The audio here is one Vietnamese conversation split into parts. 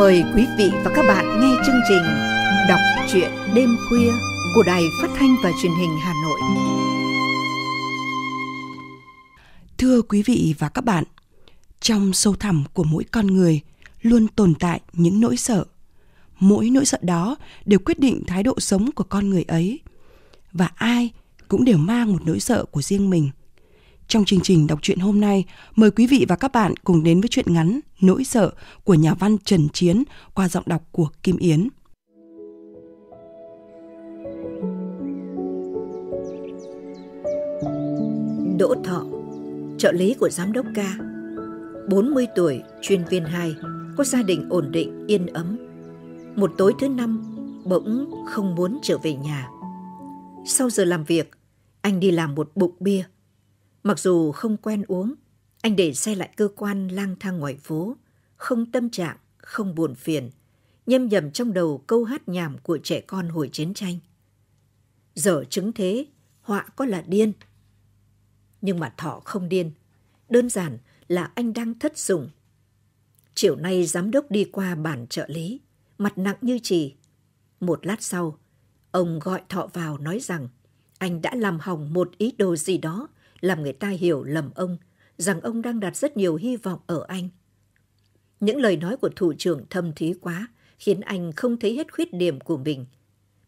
Mời quý vị và các bạn nghe chương trình Đọc truyện đêm khuya của Đài Phát thanh và Truyền hình Hà Nội. Thưa quý vị và các bạn, trong sâu thẳm của mỗi con người luôn tồn tại những nỗi sợ. Mỗi nỗi sợ đó đều quyết định thái độ sống của con người ấy. Và ai cũng đều mang một nỗi sợ của riêng mình. Trong chương trình đọc truyện hôm nay, mời quý vị và các bạn cùng đến với truyện ngắn Nỗi sợ của nhà văn Trần Chiến qua giọng đọc của Kim Yến. Đỗ Thọ, trợ lý của giám đốc ca, 40 tuổi, chuyên viên 2, có gia đình ổn định, yên ấm. Một tối thứ năm, bỗng không muốn trở về nhà. Sau giờ làm việc, anh đi làm một bụng bia – Mặc dù không quen uống, anh để xe lại cơ quan lang thang ngoài phố, không tâm trạng, không buồn phiền, nhâm nhầm trong đầu câu hát nhảm của trẻ con hồi chiến tranh. Giờ chứng thế, họa có là điên. Nhưng mà thọ không điên, đơn giản là anh đang thất sủng. Chiều nay giám đốc đi qua bản trợ lý, mặt nặng như chì. Một lát sau, ông gọi thọ vào nói rằng anh đã làm hỏng một ý đồ gì đó làm người ta hiểu lầm ông rằng ông đang đặt rất nhiều hy vọng ở anh. Những lời nói của thủ trưởng thâm thí quá khiến anh không thấy hết khuyết điểm của mình.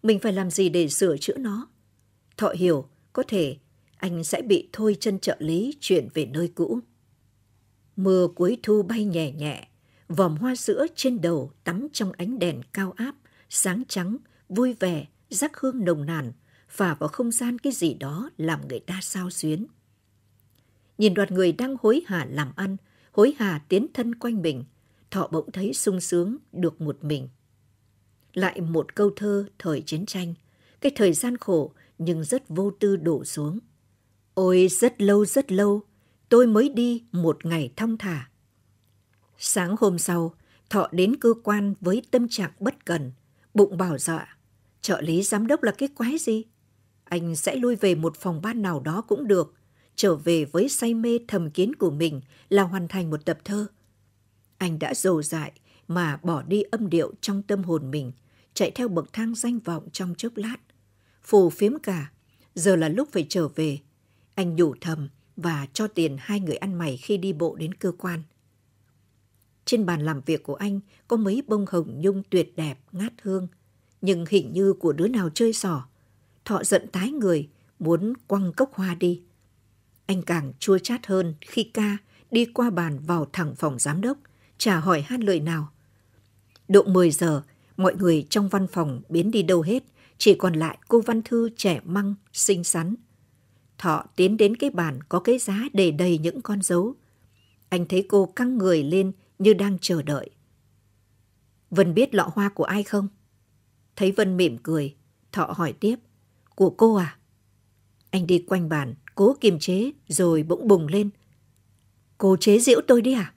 Mình phải làm gì để sửa chữa nó? Thọ hiểu, có thể anh sẽ bị thôi chân trợ lý chuyển về nơi cũ. Mưa cuối thu bay nhẹ nhẹ, vòm hoa sữa trên đầu tắm trong ánh đèn cao áp, sáng trắng, vui vẻ, rắc hương nồng nàn, phả vào không gian cái gì đó làm người ta sao xuyến nhìn đoàn người đang hối hả làm ăn, hối hả tiến thân quanh mình, thọ bỗng thấy sung sướng được một mình. Lại một câu thơ thời chiến tranh, cái thời gian khổ nhưng rất vô tư đổ xuống. Ôi rất lâu rất lâu, tôi mới đi một ngày thong thả. Sáng hôm sau, Thọ đến cơ quan với tâm trạng bất cần, bụng bảo dọa. Trợ lý giám đốc là cái quái gì? Anh sẽ lui về một phòng ban nào đó cũng được, trở về với say mê thầm kiến của mình là hoàn thành một tập thơ. Anh đã dồ dại mà bỏ đi âm điệu trong tâm hồn mình, chạy theo bậc thang danh vọng trong chớp lát. Phù phiếm cả, giờ là lúc phải trở về. Anh nhủ thầm và cho tiền hai người ăn mày khi đi bộ đến cơ quan. Trên bàn làm việc của anh có mấy bông hồng nhung tuyệt đẹp, ngát hương, nhưng hình như của đứa nào chơi sỏ. Thọ giận tái người, muốn quăng cốc hoa đi. Anh càng chua chát hơn khi ca đi qua bàn vào thẳng phòng giám đốc, chả hỏi han lời nào. Độ 10 giờ, mọi người trong văn phòng biến đi đâu hết, chỉ còn lại cô Văn Thư trẻ măng, xinh xắn. Thọ tiến đến cái bàn có cái giá đầy đầy những con dấu. Anh thấy cô căng người lên như đang chờ đợi. Vân biết lọ hoa của ai không? Thấy Vân mỉm cười, Thọ hỏi tiếp. Của cô à? Anh đi quanh bàn, cố kiềm chế rồi bỗng bùng lên. Cô chế giễu tôi đi à?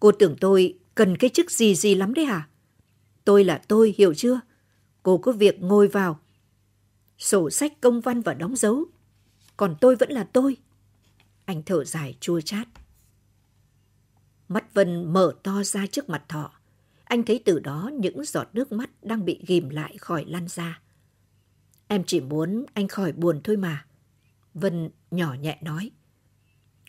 Cô tưởng tôi cần cái chức gì gì lắm đấy à? Tôi là tôi, hiểu chưa? Cô có việc ngồi vào. Sổ sách công văn và đóng dấu. Còn tôi vẫn là tôi. Anh thở dài chua chát. Mắt Vân mở to ra trước mặt thọ. Anh thấy từ đó những giọt nước mắt đang bị ghim lại khỏi lan ra. Em chỉ muốn anh khỏi buồn thôi mà. Vân nhỏ nhẹ nói.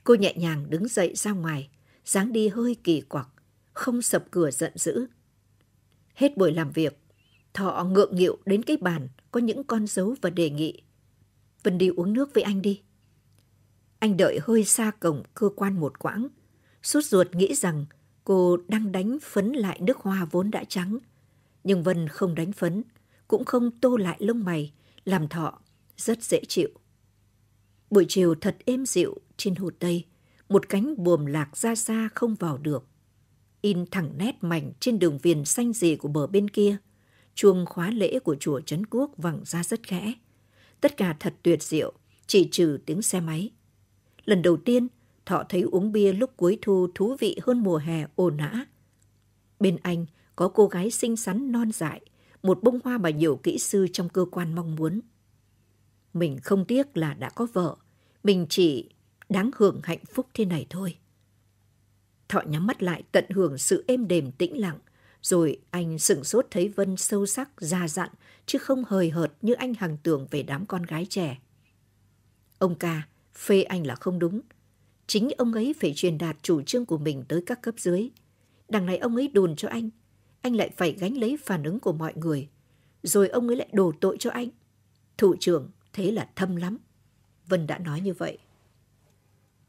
Cô nhẹ nhàng đứng dậy ra ngoài, dáng đi hơi kỳ quặc, không sập cửa giận dữ. Hết buổi làm việc, Thọ ngượng nghịu đến cái bàn có những con dấu và đề nghị. Vân đi uống nước với anh đi. Anh đợi hơi xa cổng cơ quan một quãng, sốt ruột nghĩ rằng cô đang đánh phấn lại nước hoa vốn đã trắng. Nhưng Vân không đánh phấn, cũng không tô lại lông mày, làm Thọ rất dễ chịu. Buổi chiều thật êm dịu trên hồ Tây, một cánh buồm lạc ra xa không vào được. In thẳng nét mảnh trên đường viền xanh dị của bờ bên kia, chuông khóa lễ của chùa Trấn Quốc vẳng ra rất khẽ. Tất cả thật tuyệt diệu, chỉ trừ tiếng xe máy. Lần đầu tiên, Thọ thấy uống bia lúc cuối thu thú vị hơn mùa hè ồn ã. Bên anh có cô gái xinh xắn non dại, một bông hoa mà nhiều kỹ sư trong cơ quan mong muốn. Mình không tiếc là đã có vợ, mình chỉ đáng hưởng hạnh phúc thế này thôi. Thọ nhắm mắt lại tận hưởng sự êm đềm tĩnh lặng, rồi anh sửng sốt thấy Vân sâu sắc, già dặn, chứ không hời hợt như anh hằng tưởng về đám con gái trẻ. Ông ca, phê anh là không đúng. Chính ông ấy phải truyền đạt chủ trương của mình tới các cấp dưới. Đằng này ông ấy đùn cho anh, anh lại phải gánh lấy phản ứng của mọi người. Rồi ông ấy lại đổ tội cho anh. Thủ trưởng, thế là thâm lắm. Vân đã nói như vậy.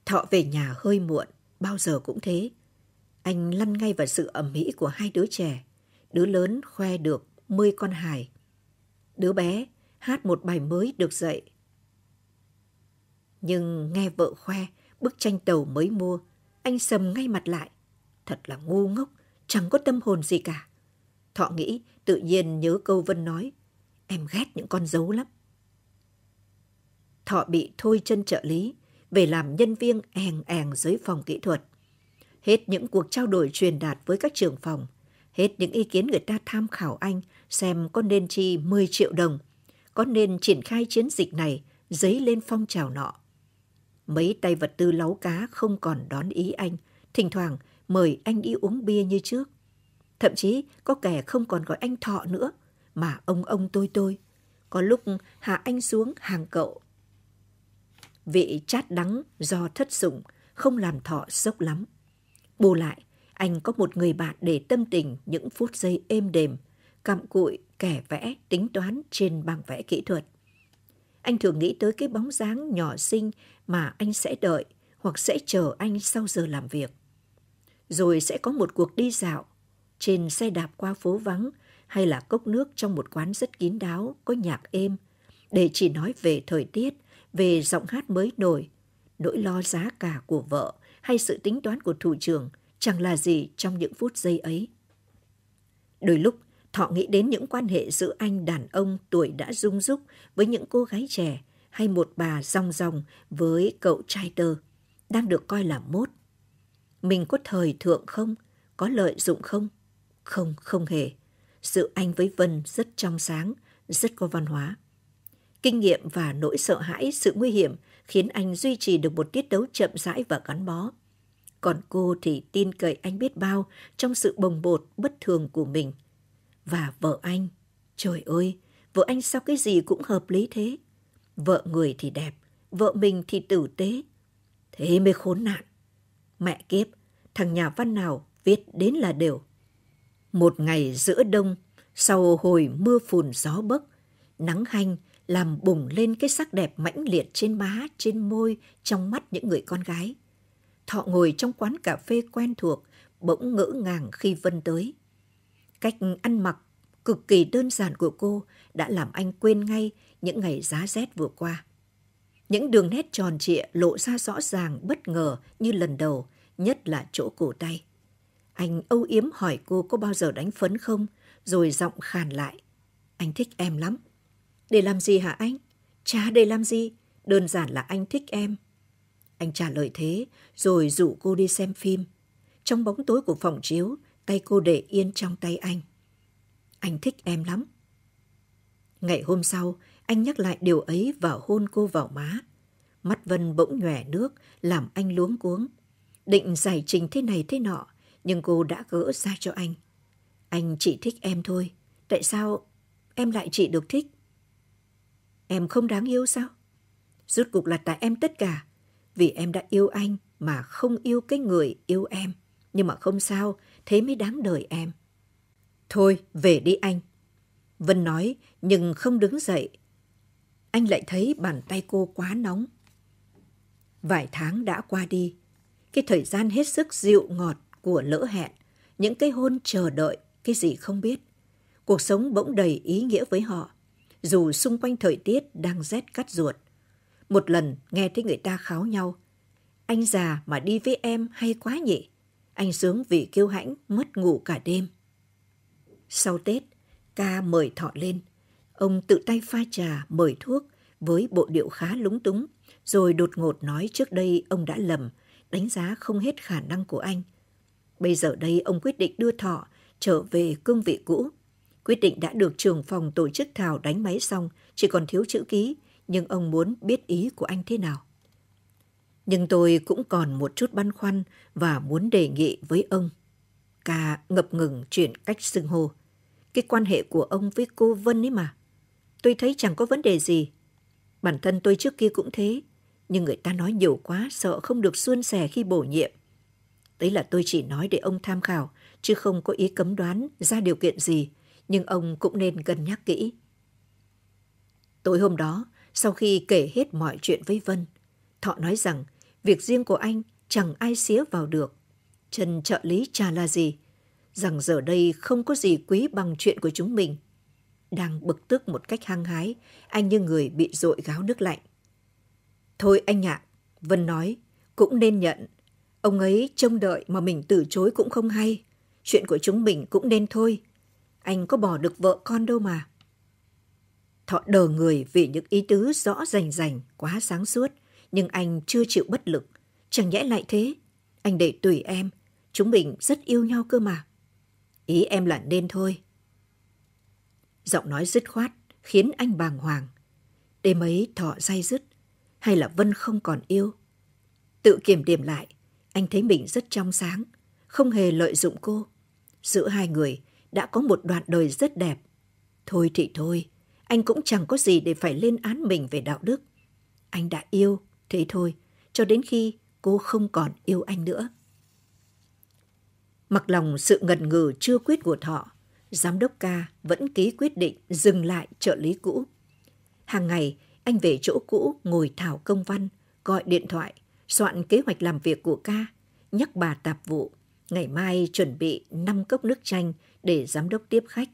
Thọ về nhà hơi muộn, bao giờ cũng thế. Anh lăn ngay vào sự ẩm mỹ của hai đứa trẻ. Đứa lớn khoe được mươi con hài. Đứa bé hát một bài mới được dạy Nhưng nghe vợ khoe bức tranh tàu mới mua, anh sầm ngay mặt lại. Thật là ngu ngốc, chẳng có tâm hồn gì cả. Thọ nghĩ tự nhiên nhớ câu Vân nói, em ghét những con dấu lắm. Thọ bị thôi chân trợ lý, về làm nhân viên èn èn dưới phòng kỹ thuật. Hết những cuộc trao đổi truyền đạt với các trưởng phòng, hết những ý kiến người ta tham khảo anh xem có nên chi 10 triệu đồng, có nên triển khai chiến dịch này, giấy lên phong trào nọ. Mấy tay vật tư láu cá không còn đón ý anh, thỉnh thoảng mời anh đi uống bia như trước. Thậm chí có kẻ không còn gọi anh thọ nữa, mà ông ông tôi tôi. Có lúc hạ anh xuống hàng cậu vị chát đắng do thất dụng không làm thọ sốc lắm. Bù lại, anh có một người bạn để tâm tình những phút giây êm đềm, cặm cụi, kẻ vẽ, tính toán trên bảng vẽ kỹ thuật. Anh thường nghĩ tới cái bóng dáng nhỏ xinh mà anh sẽ đợi hoặc sẽ chờ anh sau giờ làm việc. Rồi sẽ có một cuộc đi dạo, trên xe đạp qua phố vắng hay là cốc nước trong một quán rất kín đáo, có nhạc êm, để chỉ nói về thời tiết – về giọng hát mới nổi, nỗi lo giá cả của vợ hay sự tính toán của thủ trưởng chẳng là gì trong những phút giây ấy. Đôi lúc, Thọ nghĩ đến những quan hệ giữa anh đàn ông tuổi đã rung rúc với những cô gái trẻ hay một bà rong rong với cậu trai tơ, đang được coi là mốt. Mình có thời thượng không? Có lợi dụng không? Không, không hề. Sự anh với Vân rất trong sáng, rất có văn hóa. Kinh nghiệm và nỗi sợ hãi sự nguy hiểm khiến anh duy trì được một tiết đấu chậm rãi và gắn bó. Còn cô thì tin cậy anh biết bao trong sự bồng bột bất thường của mình. Và vợ anh, trời ơi, vợ anh sao cái gì cũng hợp lý thế. Vợ người thì đẹp, vợ mình thì tử tế. Thế mới khốn nạn. Mẹ kiếp, thằng nhà văn nào viết đến là đều. Một ngày giữa đông, sau hồi mưa phùn gió bấc, nắng hanh làm bùng lên cái sắc đẹp mãnh liệt trên má, trên môi, trong mắt những người con gái. Thọ ngồi trong quán cà phê quen thuộc, bỗng ngỡ ngàng khi Vân tới. Cách ăn mặc cực kỳ đơn giản của cô đã làm anh quên ngay những ngày giá rét vừa qua. Những đường nét tròn trịa lộ ra rõ ràng bất ngờ như lần đầu, nhất là chỗ cổ tay. Anh âu yếm hỏi cô có bao giờ đánh phấn không, rồi giọng khàn lại. Anh thích em lắm. Để làm gì hả anh? Cha để làm gì? Đơn giản là anh thích em. Anh trả lời thế, rồi dụ cô đi xem phim. Trong bóng tối của phòng chiếu, tay cô để yên trong tay anh. Anh thích em lắm. Ngày hôm sau, anh nhắc lại điều ấy và hôn cô vào má. Mắt Vân bỗng nhòe nước, làm anh luống cuống. Định giải trình thế này thế nọ, nhưng cô đã gỡ ra cho anh. Anh chỉ thích em thôi, tại sao em lại chỉ được thích? em không đáng yêu sao? Rốt cuộc là tại em tất cả, vì em đã yêu anh mà không yêu cái người yêu em. Nhưng mà không sao, thế mới đáng đời em. Thôi, về đi anh. Vân nói, nhưng không đứng dậy. Anh lại thấy bàn tay cô quá nóng. Vài tháng đã qua đi. Cái thời gian hết sức dịu ngọt của lỡ hẹn, những cái hôn chờ đợi, cái gì không biết. Cuộc sống bỗng đầy ý nghĩa với họ dù xung quanh thời tiết đang rét cắt ruột. Một lần nghe thấy người ta kháo nhau. Anh già mà đi với em hay quá nhỉ? Anh sướng vì kiêu hãnh mất ngủ cả đêm. Sau Tết, ca mời thọ lên. Ông tự tay pha trà, mời thuốc với bộ điệu khá lúng túng, rồi đột ngột nói trước đây ông đã lầm, đánh giá không hết khả năng của anh. Bây giờ đây ông quyết định đưa thọ trở về cương vị cũ Quyết định đã được trưởng phòng tổ chức Thảo đánh máy xong, chỉ còn thiếu chữ ký, nhưng ông muốn biết ý của anh thế nào. Nhưng tôi cũng còn một chút băn khoăn và muốn đề nghị với ông. Ca ngập ngừng chuyển cách xưng hô. Cái quan hệ của ông với cô Vân ấy mà. Tôi thấy chẳng có vấn đề gì. Bản thân tôi trước kia cũng thế. Nhưng người ta nói nhiều quá sợ không được suôn sẻ khi bổ nhiệm. Đấy là tôi chỉ nói để ông tham khảo, chứ không có ý cấm đoán ra điều kiện gì nhưng ông cũng nên cân nhắc kỹ. Tối hôm đó, sau khi kể hết mọi chuyện với Vân, Thọ nói rằng việc riêng của anh chẳng ai xía vào được. Trần trợ lý cha là gì? Rằng giờ đây không có gì quý bằng chuyện của chúng mình. Đang bực tức một cách hăng hái, anh như người bị dội gáo nước lạnh. Thôi anh ạ, à, Vân nói, cũng nên nhận. Ông ấy trông đợi mà mình từ chối cũng không hay. Chuyện của chúng mình cũng nên thôi anh có bỏ được vợ con đâu mà. Thọ đờ người vì những ý tứ rõ rành rành, quá sáng suốt, nhưng anh chưa chịu bất lực. Chẳng nhẽ lại thế, anh để tùy em, chúng mình rất yêu nhau cơ mà. Ý em là nên thôi. Giọng nói dứt khoát, khiến anh bàng hoàng. Đêm ấy thọ dai dứt, hay là Vân không còn yêu. Tự kiểm điểm lại, anh thấy mình rất trong sáng, không hề lợi dụng cô. Giữa hai người, đã có một đoạn đời rất đẹp. Thôi thì thôi, anh cũng chẳng có gì để phải lên án mình về đạo đức. Anh đã yêu, thế thôi, cho đến khi cô không còn yêu anh nữa. Mặc lòng sự ngần ngừ chưa quyết của Thọ, giám đốc ca vẫn ký quyết định dừng lại trợ lý cũ. Hàng ngày, anh về chỗ cũ ngồi thảo công văn, gọi điện thoại, soạn kế hoạch làm việc của ca, nhắc bà tạp vụ Ngày mai chuẩn bị 5 cốc nước chanh để giám đốc tiếp khách.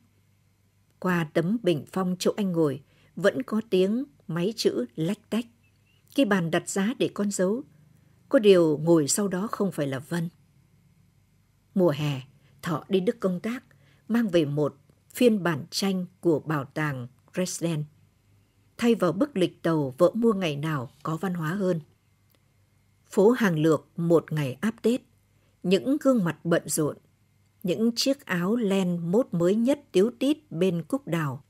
Qua tấm bình phong chỗ anh ngồi, vẫn có tiếng máy chữ lách tách. Cái bàn đặt giá để con dấu. Có điều ngồi sau đó không phải là Vân. Mùa hè, Thọ đi Đức công tác, mang về một phiên bản tranh của bảo tàng Dresden. Thay vào bức lịch tàu vợ mua ngày nào có văn hóa hơn. Phố hàng lược một ngày áp Tết, những gương mặt bận rộn, những chiếc áo len mốt mới nhất tiếu tít bên cúc đào.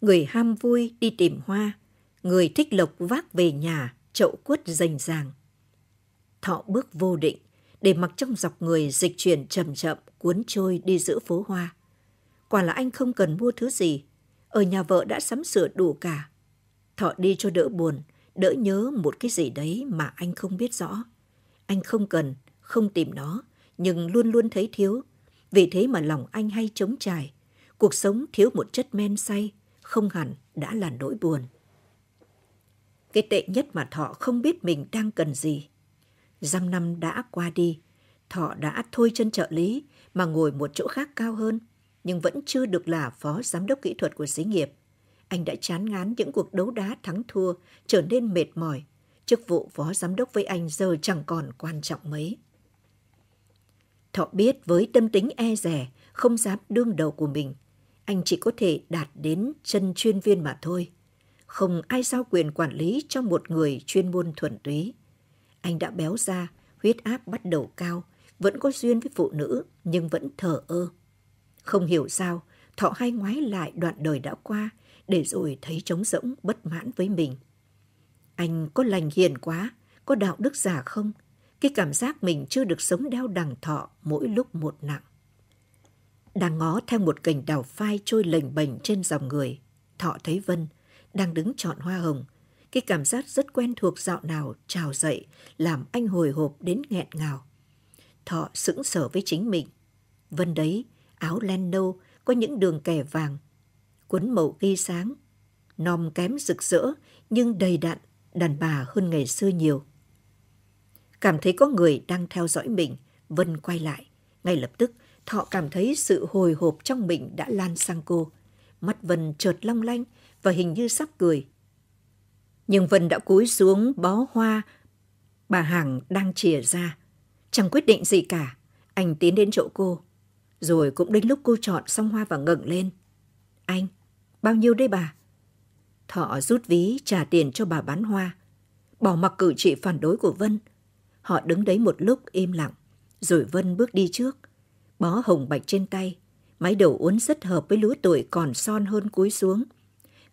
Người ham vui đi tìm hoa, người thích lộc vác về nhà, chậu quất rành ràng. Thọ bước vô định, để mặc trong dọc người dịch chuyển chậm chậm cuốn trôi đi giữa phố hoa. Quả là anh không cần mua thứ gì, ở nhà vợ đã sắm sửa đủ cả. Thọ đi cho đỡ buồn, đỡ nhớ một cái gì đấy mà anh không biết rõ. Anh không cần không tìm nó, nhưng luôn luôn thấy thiếu. Vì thế mà lòng anh hay chống trải. Cuộc sống thiếu một chất men say, không hẳn đã là nỗi buồn. Cái tệ nhất mà Thọ không biết mình đang cần gì. Dăm năm đã qua đi, Thọ đã thôi chân trợ lý mà ngồi một chỗ khác cao hơn, nhưng vẫn chưa được là phó giám đốc kỹ thuật của xí nghiệp. Anh đã chán ngán những cuộc đấu đá thắng thua, trở nên mệt mỏi. Chức vụ phó giám đốc với anh giờ chẳng còn quan trọng mấy. Thọ biết với tâm tính e rẻ, không dám đương đầu của mình, anh chỉ có thể đạt đến chân chuyên viên mà thôi. Không ai giao quyền quản lý cho một người chuyên môn thuần túy. Anh đã béo ra, huyết áp bắt đầu cao, vẫn có duyên với phụ nữ nhưng vẫn thờ ơ. Không hiểu sao, Thọ hay ngoái lại đoạn đời đã qua để rồi thấy trống rỗng bất mãn với mình. Anh có lành hiền quá, có đạo đức giả không cái cảm giác mình chưa được sống đeo đằng thọ mỗi lúc một nặng. Đang ngó theo một cành đào phai trôi lềnh bềnh trên dòng người, thọ thấy Vân đang đứng chọn hoa hồng. Cái cảm giác rất quen thuộc dạo nào trào dậy làm anh hồi hộp đến nghẹn ngào. Thọ sững sờ với chính mình. Vân đấy, áo len nâu, có những đường kẻ vàng, quấn mậu ghi sáng. Nòm kém rực rỡ nhưng đầy đặn, đàn bà hơn ngày xưa nhiều. Cảm thấy có người đang theo dõi mình, Vân quay lại. Ngay lập tức, Thọ cảm thấy sự hồi hộp trong mình đã lan sang cô. Mắt Vân chợt long lanh và hình như sắp cười. Nhưng Vân đã cúi xuống bó hoa bà Hằng đang chìa ra. Chẳng quyết định gì cả, anh tiến đến chỗ cô. Rồi cũng đến lúc cô chọn xong hoa và ngẩng lên. Anh, bao nhiêu đây bà? Thọ rút ví trả tiền cho bà bán hoa. Bỏ mặc cử chỉ phản đối của Vân, Họ đứng đấy một lúc im lặng, rồi Vân bước đi trước, bó hồng bạch trên tay. Mái đầu uốn rất hợp với lứa tuổi còn son hơn cúi xuống.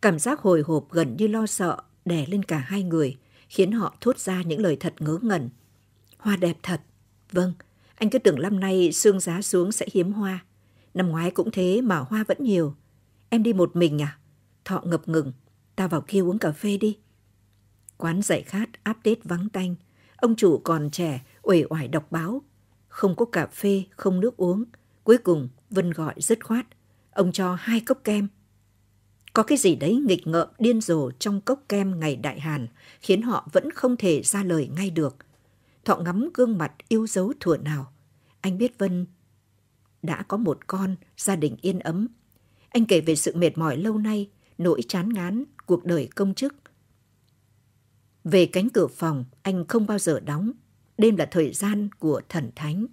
Cảm giác hồi hộp gần như lo sợ đè lên cả hai người, khiến họ thốt ra những lời thật ngớ ngẩn. Hoa đẹp thật. Vâng, anh cứ tưởng năm nay xương giá xuống sẽ hiếm hoa. Năm ngoái cũng thế mà hoa vẫn nhiều. Em đi một mình à? Thọ ngập ngừng. Ta vào kia uống cà phê đi. Quán dạy khát áp tết vắng tanh. Ông chủ còn trẻ, uể oải đọc báo. Không có cà phê, không nước uống. Cuối cùng, Vân gọi dứt khoát. Ông cho hai cốc kem. Có cái gì đấy nghịch ngợm điên rồ trong cốc kem ngày đại hàn, khiến họ vẫn không thể ra lời ngay được. Thọ ngắm gương mặt yêu dấu thuở nào. Anh biết Vân đã có một con, gia đình yên ấm. Anh kể về sự mệt mỏi lâu nay, nỗi chán ngán, cuộc đời công chức – về cánh cửa phòng, anh không bao giờ đóng. Đêm là thời gian của thần thánh.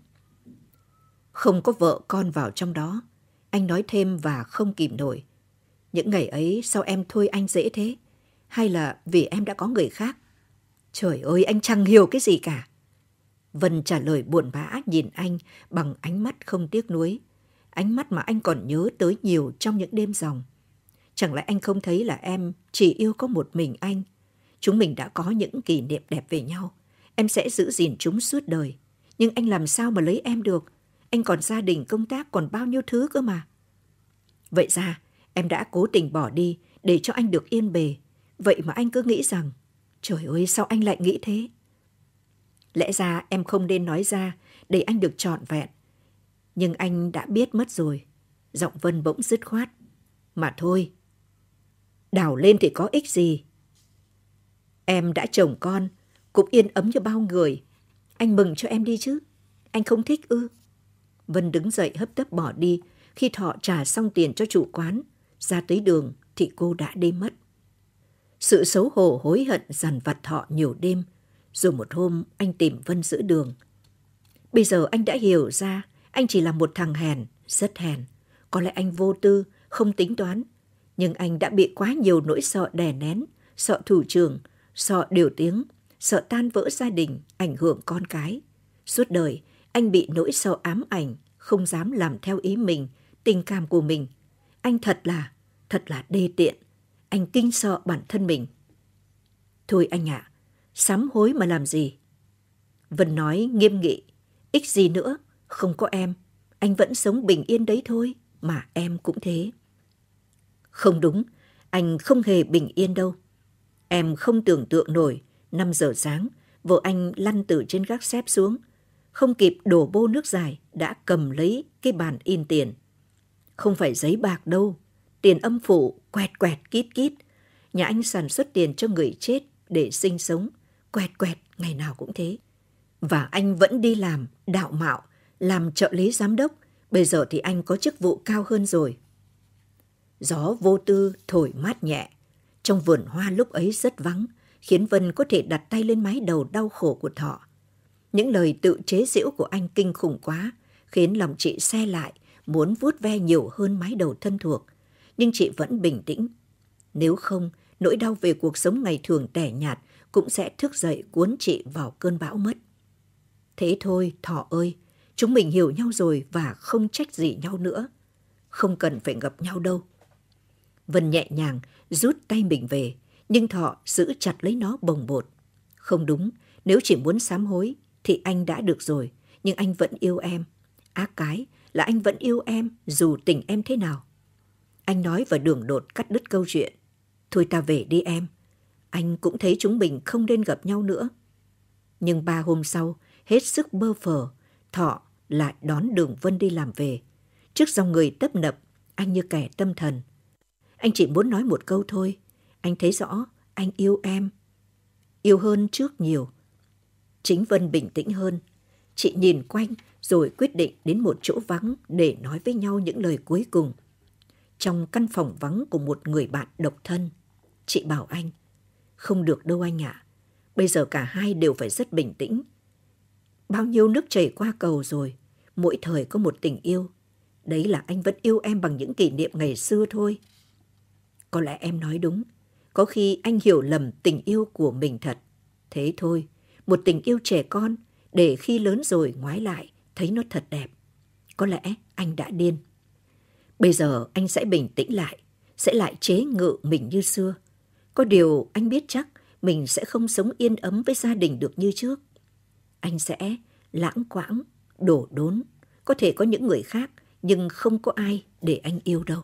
Không có vợ con vào trong đó. Anh nói thêm và không kìm nổi. Những ngày ấy sao em thôi anh dễ thế? Hay là vì em đã có người khác? Trời ơi, anh chẳng hiểu cái gì cả. Vân trả lời buồn bã nhìn anh bằng ánh mắt không tiếc nuối. Ánh mắt mà anh còn nhớ tới nhiều trong những đêm dòng. Chẳng lẽ anh không thấy là em chỉ yêu có một mình anh – Chúng mình đã có những kỷ niệm đẹp về nhau. Em sẽ giữ gìn chúng suốt đời. Nhưng anh làm sao mà lấy em được? Anh còn gia đình, công tác, còn bao nhiêu thứ cơ mà. Vậy ra, em đã cố tình bỏ đi để cho anh được yên bề. Vậy mà anh cứ nghĩ rằng, trời ơi sao anh lại nghĩ thế? Lẽ ra em không nên nói ra để anh được trọn vẹn. Nhưng anh đã biết mất rồi. Giọng Vân bỗng dứt khoát. Mà thôi, đào lên thì có ích gì, Em đã chồng con, cũng yên ấm cho bao người. Anh mừng cho em đi chứ. Anh không thích ư. Vân đứng dậy hấp tấp bỏ đi. Khi thọ trả xong tiền cho chủ quán, ra tới đường thì cô đã đi mất. Sự xấu hổ hối hận dằn vặt thọ nhiều đêm. Rồi một hôm anh tìm Vân giữa đường. Bây giờ anh đã hiểu ra anh chỉ là một thằng hèn, rất hèn. Có lẽ anh vô tư, không tính toán. Nhưng anh đã bị quá nhiều nỗi sợ đè nén, sợ thủ trưởng, sợ điều tiếng, sợ tan vỡ gia đình, ảnh hưởng con cái. Suốt đời, anh bị nỗi sợ ám ảnh, không dám làm theo ý mình, tình cảm của mình. Anh thật là, thật là đê tiện. Anh kinh sợ bản thân mình. Thôi anh ạ, à, sám hối mà làm gì? Vân nói nghiêm nghị, ích gì nữa, không có em, anh vẫn sống bình yên đấy thôi, mà em cũng thế. Không đúng, anh không hề bình yên đâu. Em không tưởng tượng nổi, 5 giờ sáng, vợ anh lăn từ trên gác xếp xuống. Không kịp đổ bô nước dài, đã cầm lấy cái bàn in tiền. Không phải giấy bạc đâu, tiền âm phủ, quẹt quẹt, kít kít. Nhà anh sản xuất tiền cho người chết để sinh sống, quẹt quẹt, ngày nào cũng thế. Và anh vẫn đi làm, đạo mạo, làm trợ lý giám đốc. Bây giờ thì anh có chức vụ cao hơn rồi. Gió vô tư thổi mát nhẹ, trong vườn hoa lúc ấy rất vắng, khiến Vân có thể đặt tay lên mái đầu đau khổ của Thọ. Những lời tự chế giễu của anh kinh khủng quá, khiến lòng chị xe lại, muốn vuốt ve nhiều hơn mái đầu thân thuộc. Nhưng chị vẫn bình tĩnh. Nếu không, nỗi đau về cuộc sống ngày thường tẻ nhạt cũng sẽ thức dậy cuốn chị vào cơn bão mất. Thế thôi, Thọ ơi, chúng mình hiểu nhau rồi và không trách gì nhau nữa. Không cần phải gặp nhau đâu. Vân nhẹ nhàng rút tay mình về, nhưng Thọ giữ chặt lấy nó bồng bột. Không đúng, nếu chỉ muốn sám hối thì anh đã được rồi, nhưng anh vẫn yêu em. Ác cái là anh vẫn yêu em dù tình em thế nào. Anh nói và đường đột cắt đứt câu chuyện. Thôi ta về đi em. Anh cũng thấy chúng mình không nên gặp nhau nữa. Nhưng ba hôm sau, hết sức bơ phờ, Thọ lại đón Đường Vân đi làm về. Trước dòng người tấp nập, anh như kẻ tâm thần – anh chỉ muốn nói một câu thôi. Anh thấy rõ, anh yêu em. Yêu hơn trước nhiều. Chính Vân bình tĩnh hơn. Chị nhìn quanh rồi quyết định đến một chỗ vắng để nói với nhau những lời cuối cùng. Trong căn phòng vắng của một người bạn độc thân, chị bảo anh, không được đâu anh ạ. À. Bây giờ cả hai đều phải rất bình tĩnh. Bao nhiêu nước chảy qua cầu rồi, mỗi thời có một tình yêu. Đấy là anh vẫn yêu em bằng những kỷ niệm ngày xưa thôi. Có lẽ em nói đúng. Có khi anh hiểu lầm tình yêu của mình thật. Thế thôi, một tình yêu trẻ con để khi lớn rồi ngoái lại thấy nó thật đẹp. Có lẽ anh đã điên. Bây giờ anh sẽ bình tĩnh lại, sẽ lại chế ngự mình như xưa. Có điều anh biết chắc mình sẽ không sống yên ấm với gia đình được như trước. Anh sẽ lãng quãng, đổ đốn, có thể có những người khác nhưng không có ai để anh yêu đâu.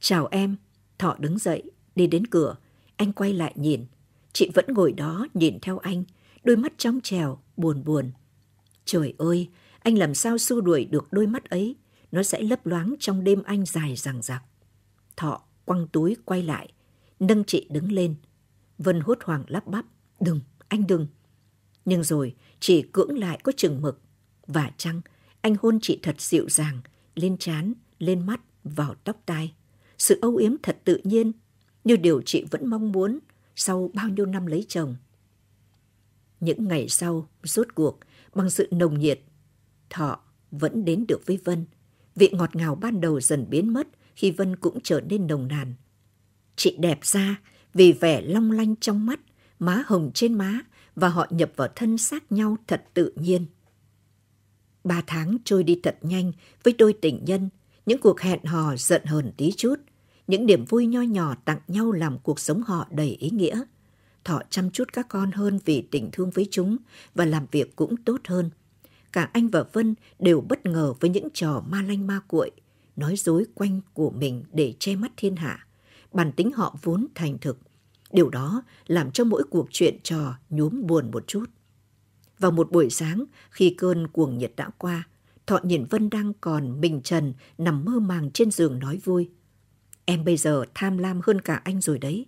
Chào em, Thọ đứng dậy, đi đến cửa. Anh quay lại nhìn. Chị vẫn ngồi đó nhìn theo anh, đôi mắt trong trèo, buồn buồn. Trời ơi, anh làm sao xua đuổi được đôi mắt ấy? Nó sẽ lấp loáng trong đêm anh dài dằng dặc. Thọ quăng túi quay lại, nâng chị đứng lên. Vân hốt hoảng lắp bắp. Đừng, anh đừng. Nhưng rồi, chị cưỡng lại có chừng mực. Và chăng, anh hôn chị thật dịu dàng, lên trán, lên mắt, vào tóc tai sự âu yếm thật tự nhiên, như điều chị vẫn mong muốn sau bao nhiêu năm lấy chồng. Những ngày sau, rốt cuộc, bằng sự nồng nhiệt, Thọ vẫn đến được với Vân. Vị ngọt ngào ban đầu dần biến mất khi Vân cũng trở nên nồng nàn. Chị đẹp ra vì vẻ long lanh trong mắt, má hồng trên má và họ nhập vào thân xác nhau thật tự nhiên. Ba tháng trôi đi thật nhanh với đôi tình nhân, những cuộc hẹn hò giận hờn tí chút, những điểm vui nho nhỏ tặng nhau làm cuộc sống họ đầy ý nghĩa. Thọ chăm chút các con hơn vì tình thương với chúng và làm việc cũng tốt hơn. Cả anh và Vân đều bất ngờ với những trò ma lanh ma cuội, nói dối quanh của mình để che mắt thiên hạ. Bản tính họ vốn thành thực. Điều đó làm cho mỗi cuộc chuyện trò nhuốm buồn một chút. Vào một buổi sáng, khi cơn cuồng nhiệt đã qua, Thọ nhìn Vân đang còn mình trần nằm mơ màng trên giường nói vui. Em bây giờ tham lam hơn cả anh rồi đấy.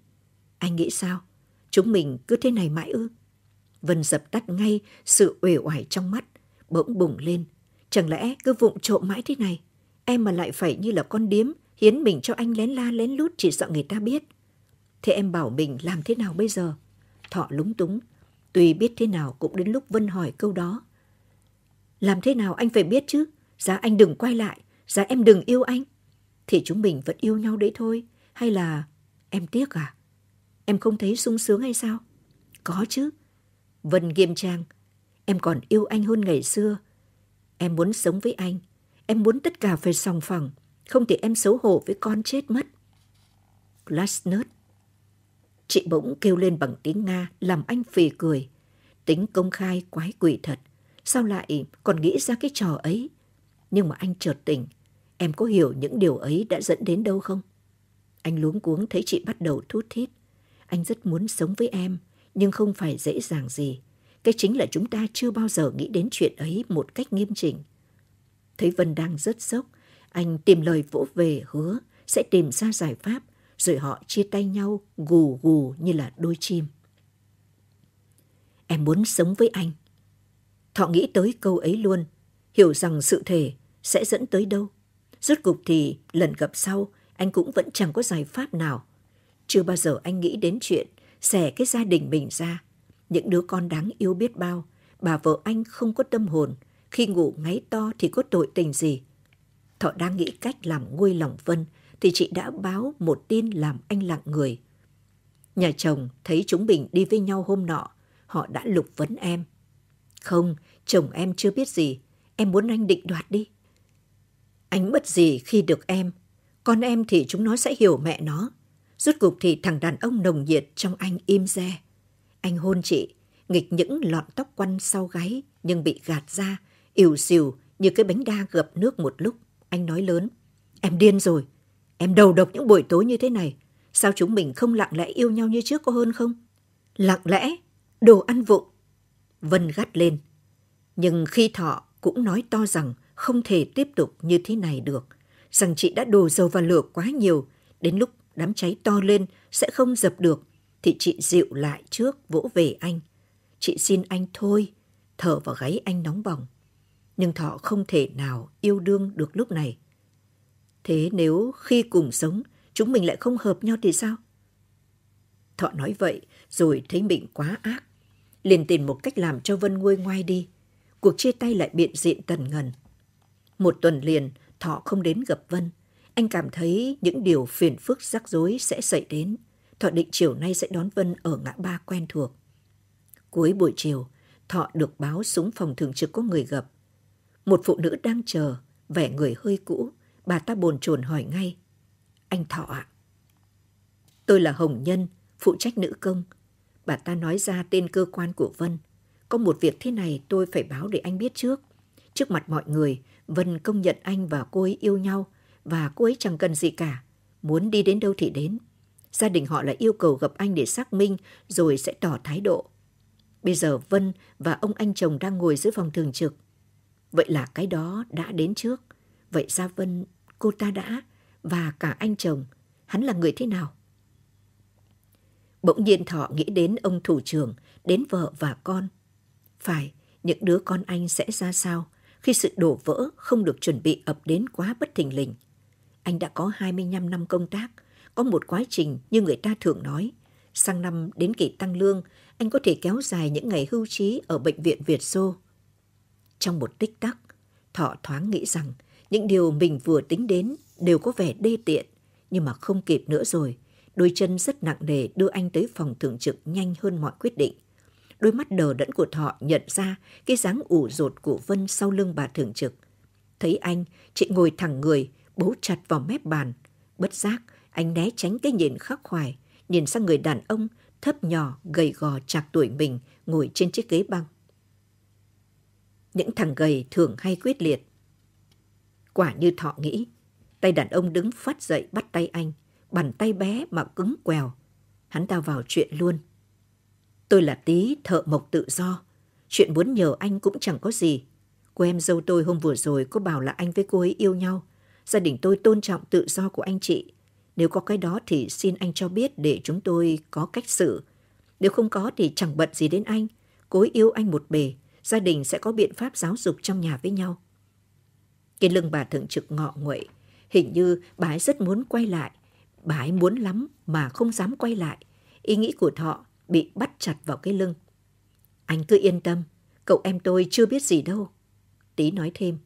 Anh nghĩ sao? Chúng mình cứ thế này mãi ư? Vân dập tắt ngay sự uể oải trong mắt, bỗng bùng lên. Chẳng lẽ cứ vụng trộm mãi thế này? Em mà lại phải như là con điếm, hiến mình cho anh lén la lén lút chỉ sợ người ta biết. Thế em bảo mình làm thế nào bây giờ? Thọ lúng túng, tuy biết thế nào cũng đến lúc Vân hỏi câu đó. Làm thế nào anh phải biết chứ? Giá dạ, anh đừng quay lại, giá dạ, em đừng yêu anh thì chúng mình vẫn yêu nhau đấy thôi. Hay là em tiếc à? Em không thấy sung sướng hay sao? Có chứ. Vân Nghiêm Trang, em còn yêu anh hơn ngày xưa. Em muốn sống với anh. Em muốn tất cả phải sòng phẳng. Không thể em xấu hổ với con chết mất. Glasnert. Chị bỗng kêu lên bằng tiếng Nga làm anh phì cười. Tính công khai quái quỷ thật. Sao lại còn nghĩ ra cái trò ấy? Nhưng mà anh chợt tỉnh, Em có hiểu những điều ấy đã dẫn đến đâu không? Anh luống cuống thấy chị bắt đầu thút thít. Anh rất muốn sống với em, nhưng không phải dễ dàng gì. Cái chính là chúng ta chưa bao giờ nghĩ đến chuyện ấy một cách nghiêm chỉnh. Thấy Vân đang rất sốc, anh tìm lời vỗ về hứa sẽ tìm ra giải pháp, rồi họ chia tay nhau gù gù như là đôi chim. Em muốn sống với anh. Thọ nghĩ tới câu ấy luôn, hiểu rằng sự thể sẽ dẫn tới đâu. Rốt cục thì lần gặp sau, anh cũng vẫn chẳng có giải pháp nào. Chưa bao giờ anh nghĩ đến chuyện xẻ cái gia đình mình ra. Những đứa con đáng yêu biết bao, bà vợ anh không có tâm hồn, khi ngủ ngáy to thì có tội tình gì. Thọ đang nghĩ cách làm nguôi lòng Vân thì chị đã báo một tin làm anh lặng người. Nhà chồng thấy chúng mình đi với nhau hôm nọ, họ đã lục vấn em. Không, chồng em chưa biết gì, em muốn anh định đoạt đi. Ánh bất gì khi được em. Con em thì chúng nó sẽ hiểu mẹ nó. Rốt cục thì thằng đàn ông nồng nhiệt trong anh im re. Anh hôn chị, nghịch những lọn tóc quăn sau gáy nhưng bị gạt ra, ỉu xìu như cái bánh đa gập nước một lúc. Anh nói lớn, em điên rồi. Em đầu độc những buổi tối như thế này. Sao chúng mình không lặng lẽ yêu nhau như trước có hơn không? Lặng lẽ? Đồ ăn vụng. Vân gắt lên. Nhưng khi thọ cũng nói to rằng không thể tiếp tục như thế này được, rằng chị đã đổ dầu vào lửa quá nhiều, đến lúc đám cháy to lên sẽ không dập được, thì chị dịu lại trước vỗ về anh. Chị xin anh thôi, thở vào gáy anh nóng bỏng. Nhưng Thọ không thể nào yêu đương được lúc này. Thế nếu khi cùng sống, chúng mình lại không hợp nhau thì sao? Thọ nói vậy rồi thấy mình quá ác. Liền tìm một cách làm cho Vân nguôi ngoai đi. Cuộc chia tay lại biện diện tần ngần. Một tuần liền, Thọ không đến gặp Vân. Anh cảm thấy những điều phiền phức rắc rối sẽ xảy đến. Thọ định chiều nay sẽ đón Vân ở ngã ba quen thuộc. Cuối buổi chiều, Thọ được báo súng phòng thường trực có người gặp. Một phụ nữ đang chờ, vẻ người hơi cũ, bà ta bồn chồn hỏi ngay. Anh Thọ ạ. Tôi là Hồng Nhân, phụ trách nữ công. Bà ta nói ra tên cơ quan của Vân. Có một việc thế này tôi phải báo để anh biết trước. Trước mặt mọi người, Vân công nhận anh và cô ấy yêu nhau và cô ấy chẳng cần gì cả. Muốn đi đến đâu thì đến. Gia đình họ lại yêu cầu gặp anh để xác minh rồi sẽ tỏ thái độ. Bây giờ Vân và ông anh chồng đang ngồi dưới phòng thường trực. Vậy là cái đó đã đến trước. Vậy ra Vân, cô ta đã, và cả anh chồng, hắn là người thế nào? Bỗng nhiên Thọ nghĩ đến ông thủ trưởng, đến vợ và con. Phải, những đứa con anh sẽ ra sao? khi sự đổ vỡ không được chuẩn bị ập đến quá bất thình lình. Anh đã có 25 năm công tác, có một quá trình như người ta thường nói. Sang năm đến kỳ tăng lương, anh có thể kéo dài những ngày hưu trí ở Bệnh viện Việt Xô. Trong một tích tắc, Thọ thoáng nghĩ rằng những điều mình vừa tính đến đều có vẻ đê tiện, nhưng mà không kịp nữa rồi. Đôi chân rất nặng nề đưa anh tới phòng thường trực nhanh hơn mọi quyết định đôi mắt đờ đẫn của thọ nhận ra cái dáng ủ rột của Vân sau lưng bà thường trực. Thấy anh, chị ngồi thẳng người, bấu chặt vào mép bàn. Bất giác, anh né tránh cái nhìn khắc khoải, nhìn sang người đàn ông thấp nhỏ, gầy gò chạc tuổi mình ngồi trên chiếc ghế băng. Những thằng gầy thường hay quyết liệt. Quả như thọ nghĩ, tay đàn ông đứng phát dậy bắt tay anh, bàn tay bé mà cứng quèo. Hắn ta vào chuyện luôn. Tôi là tí thợ mộc tự do. Chuyện muốn nhờ anh cũng chẳng có gì. Cô em dâu tôi hôm vừa rồi có bảo là anh với cô ấy yêu nhau. Gia đình tôi tôn trọng tự do của anh chị. Nếu có cái đó thì xin anh cho biết để chúng tôi có cách xử. Nếu không có thì chẳng bận gì đến anh. Cô ấy yêu anh một bề, gia đình sẽ có biện pháp giáo dục trong nhà với nhau. Cái lưng bà thượng trực ngọ nguậy, hình như bà ấy rất muốn quay lại. Bà ấy muốn lắm mà không dám quay lại. Ý nghĩ của Thọ bị bắt chặt vào cái lưng. Anh cứ yên tâm, cậu em tôi chưa biết gì đâu. Tí nói thêm.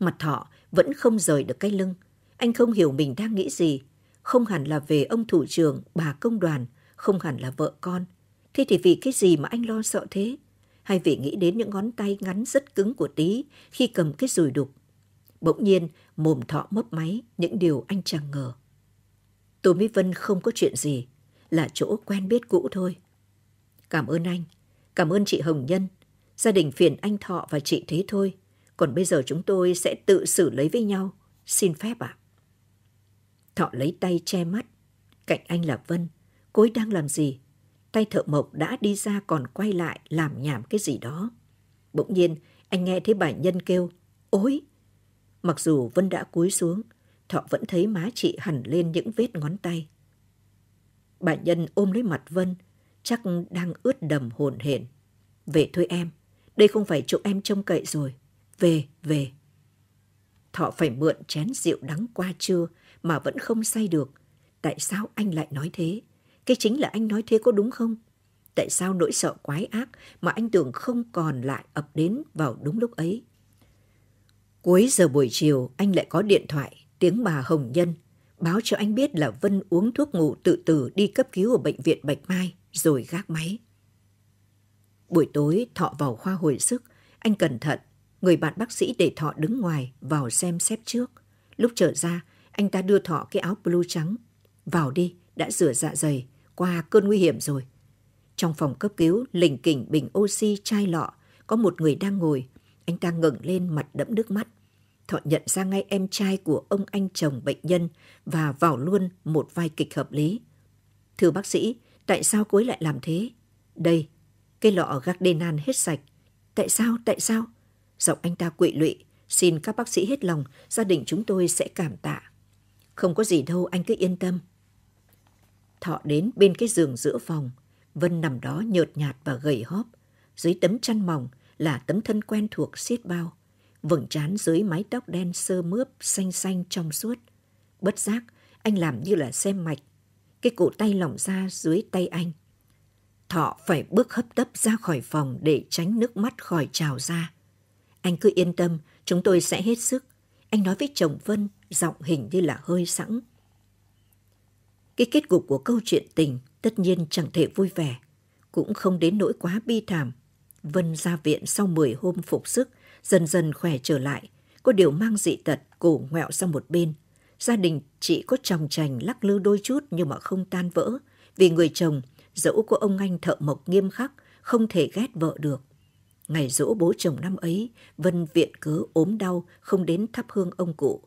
Mặt thọ vẫn không rời được cái lưng. Anh không hiểu mình đang nghĩ gì. Không hẳn là về ông thủ trưởng, bà công đoàn, không hẳn là vợ con. Thế thì vì cái gì mà anh lo sợ thế? Hay vì nghĩ đến những ngón tay ngắn rất cứng của tí khi cầm cái rùi đục? Bỗng nhiên, mồm thọ mấp máy những điều anh chẳng ngờ. Tô Mỹ Vân không có chuyện gì là chỗ quen biết cũ thôi. Cảm ơn anh, cảm ơn chị Hồng Nhân, gia đình phiền anh Thọ và chị thế thôi. Còn bây giờ chúng tôi sẽ tự xử lấy với nhau. Xin phép ạ. À? Thọ lấy tay che mắt. Cạnh anh là Vân. Cô ấy đang làm gì? Tay thợ mộc đã đi ra còn quay lại làm nhảm cái gì đó. Bỗng nhiên, anh nghe thấy bà Nhân kêu, ôi! Mặc dù Vân đã cúi xuống, Thọ vẫn thấy má chị hẳn lên những vết ngón tay. Bà Nhân ôm lấy mặt Vân, chắc đang ướt đầm hồn hển. Về thôi em, đây không phải chỗ em trông cậy rồi. Về, về. Thọ phải mượn chén rượu đắng qua trưa mà vẫn không say được. Tại sao anh lại nói thế? Cái chính là anh nói thế có đúng không? Tại sao nỗi sợ quái ác mà anh tưởng không còn lại ập đến vào đúng lúc ấy? Cuối giờ buổi chiều, anh lại có điện thoại, tiếng bà Hồng Nhân báo cho anh biết là Vân uống thuốc ngủ tự tử đi cấp cứu ở bệnh viện Bạch Mai rồi gác máy. Buổi tối Thọ vào khoa hồi sức, anh cẩn thận, người bạn bác sĩ để Thọ đứng ngoài vào xem xét trước. Lúc trở ra, anh ta đưa Thọ cái áo blue trắng. Vào đi, đã rửa dạ dày, qua cơn nguy hiểm rồi. Trong phòng cấp cứu, lình kỉnh bình oxy chai lọ, có một người đang ngồi. Anh ta ngẩng lên mặt đẫm nước mắt. Thọ nhận ra ngay em trai của ông anh chồng bệnh nhân và vào luôn một vai kịch hợp lý. Thưa bác sĩ, tại sao cô ấy lại làm thế? Đây, cái lọ Gardenan hết sạch. Tại sao, tại sao? Giọng anh ta quỵ lụy, xin các bác sĩ hết lòng, gia đình chúng tôi sẽ cảm tạ. Không có gì đâu, anh cứ yên tâm. Thọ đến bên cái giường giữa phòng, Vân nằm đó nhợt nhạt và gầy hóp. Dưới tấm chăn mỏng là tấm thân quen thuộc xiết bao vầng trán dưới mái tóc đen sơ mướp xanh xanh trong suốt. Bất giác, anh làm như là xem mạch. Cái cổ tay lỏng ra dưới tay anh. Thọ phải bước hấp tấp ra khỏi phòng để tránh nước mắt khỏi trào ra. Anh cứ yên tâm, chúng tôi sẽ hết sức. Anh nói với chồng Vân, giọng hình như là hơi sẵn. Cái kết cục của câu chuyện tình tất nhiên chẳng thể vui vẻ, cũng không đến nỗi quá bi thảm. Vân ra viện sau 10 hôm phục sức, dần dần khỏe trở lại, có điều mang dị tật, cổ ngoẹo sang một bên. Gia đình chị có chồng chành lắc lư đôi chút nhưng mà không tan vỡ, vì người chồng, dẫu của ông anh thợ mộc nghiêm khắc, không thể ghét vợ được. Ngày dỗ bố chồng năm ấy, Vân viện cớ ốm đau, không đến thắp hương ông cụ.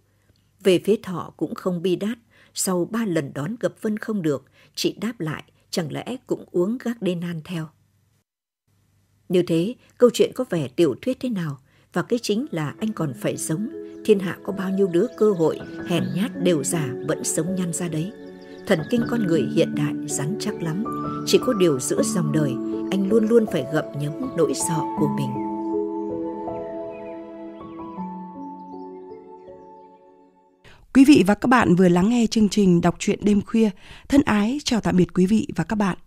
Về phía thọ cũng không bi đát, sau ba lần đón gặp Vân không được, chị đáp lại, chẳng lẽ cũng uống gác đê nan theo. Như thế, câu chuyện có vẻ tiểu thuyết thế nào? và cái chính là anh còn phải sống thiên hạ có bao nhiêu đứa cơ hội hèn nhát đều già vẫn sống nhăn ra đấy thần kinh con người hiện đại rắn chắc lắm chỉ có điều giữa dòng đời anh luôn luôn phải gập nhấm nỗi sợ của mình Quý vị và các bạn vừa lắng nghe chương trình đọc truyện đêm khuya. Thân ái chào tạm biệt quý vị và các bạn.